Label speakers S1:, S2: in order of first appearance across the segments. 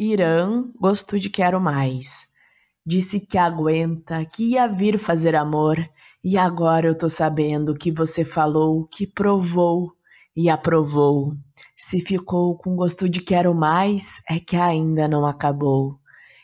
S1: Irã gostou de Quero Mais. Disse que aguenta, que ia vir fazer amor, e agora eu tô sabendo que você falou, que provou e aprovou. Se ficou com gosto de Quero Mais, é que ainda não acabou.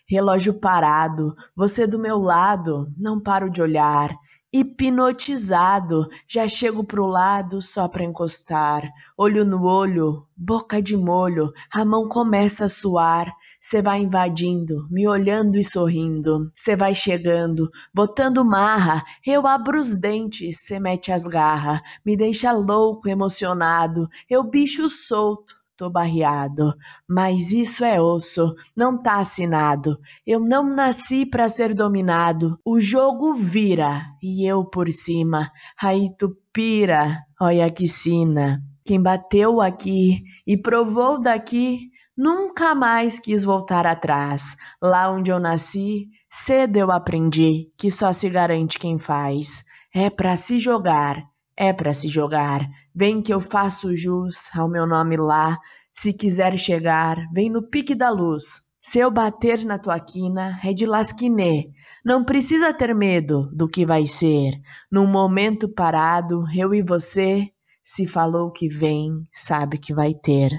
S1: Relógio parado, você do meu lado, não paro de olhar. Hipnotizado, já chego pro lado só pra encostar. Olho no olho, boca de molho, a mão começa a suar você vai invadindo, me olhando e sorrindo. Você vai chegando, botando marra. Eu abro os dentes, você mete as garras. Me deixa louco, emocionado. Eu bicho solto tô barreado, mas isso é osso, não tá assinado. Eu não nasci para ser dominado. O jogo vira e eu por cima. Aí tu pira, olha que sina. Quem bateu aqui e provou daqui Nunca mais quis voltar atrás. Lá onde eu nasci, cedo eu aprendi que só se garante quem faz. É para se jogar, é para se jogar. Vem que eu faço jus ao meu nome lá. Se quiser chegar, vem no pique da luz. Se eu bater na tua quina, é de lasquiné. Não precisa ter medo do que vai ser. Num momento parado, eu e você, se falou que vem, sabe que vai ter.